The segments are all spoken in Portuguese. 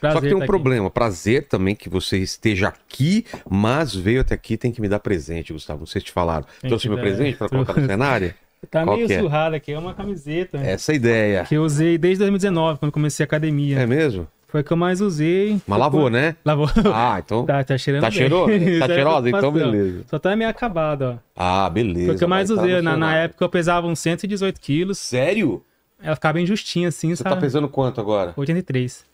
Prazer Só que tem um tá problema. Aqui. Prazer também que você esteja aqui, mas veio até aqui tem que me dar presente, Gustavo. Vocês te falaram. Tem Trouxe meu presente né? para colocar no cenário? Tá Qual meio é? surrada aqui, é uma camiseta. Essa é ideia. Que eu usei desde 2019, quando comecei a academia. É mesmo? Foi que eu mais usei. Mas lavou, né? Lavou. Ah, então. Tá, tá cheirando. Tá bem. cheirou? Tá cheirosa? Então, beleza. Só tá meio acabada, ó. Ah, beleza. Foi que eu mais Vai tá usei. Tá na, na, época eu pesava uns 118 quilos. Sério? Ela ficava bem justinha, assim, Você tá sabe? tá pesando quanto agora? 83.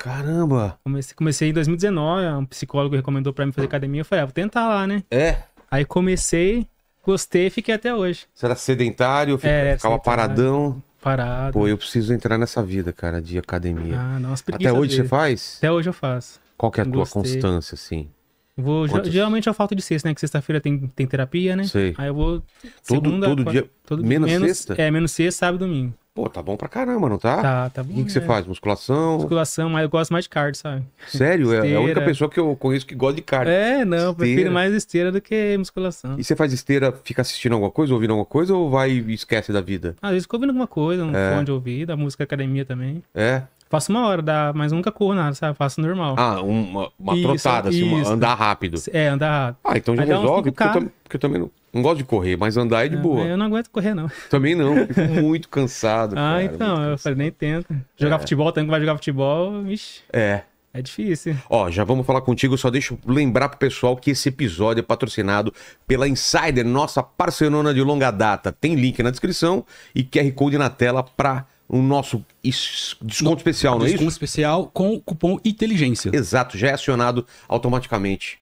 Caramba! Comecei, comecei em 2019, um psicólogo recomendou para mim fazer academia, eu falei, ah, vou tentar lá, né? É? Aí comecei, gostei e fiquei até hoje. Você era sedentário, fica, é, ficava sedentário, paradão? Parado. Pô, eu preciso entrar nessa vida, cara, de academia. Ah, nossa, Até hoje dele. você faz? Até hoje eu faço. Qual que é a gostei. tua constância, assim? Vou, Quantos? geralmente eu de sexta, né? Que sexta-feira tem, tem terapia, né? Sei. Aí eu vou. Todo, dia. Todo, menos, menos sexta? É, menos sexta, sábado e domingo. Pô, tá bom pra caramba, não tá? Tá, tá bom. O que, que você é. faz? Musculação? Musculação, mas eu gosto mais de cardio, sabe? Sério? Esteira. É a única pessoa que eu conheço que gosta de cardio. É, não, esteira. prefiro mais esteira do que musculação. E você faz esteira, fica assistindo alguma coisa, ouvindo alguma coisa, ou vai e esquece da vida? Às vezes fico ouvindo alguma coisa, um é. fone de ouvido, a música academia também. É? Faço uma hora, dá, mas nunca corro nada, sabe? Faço normal. Ah, uma, uma isso, trotada, assim, Uma, andar rápido. É, andar rápido. Ah, então já Aí resolve, porque eu, porque eu também não não gosto de correr, mas andar é de boa. Eu não aguento correr, não. Também não, fico muito cansado. ah, cara, então, cansado. eu falei, nem tenta. Jogar é. futebol, tanto que vai jogar futebol, vixi. É. É difícil. Ó, já vamos falar contigo, só deixa eu lembrar pro pessoal que esse episódio é patrocinado pela Insider, nossa parcerona de longa data. Tem link na descrição e QR Code na tela pra o nosso desconto no, especial, não é isso? Desconto especial com o cupom inteligência. Exato, já é acionado automaticamente.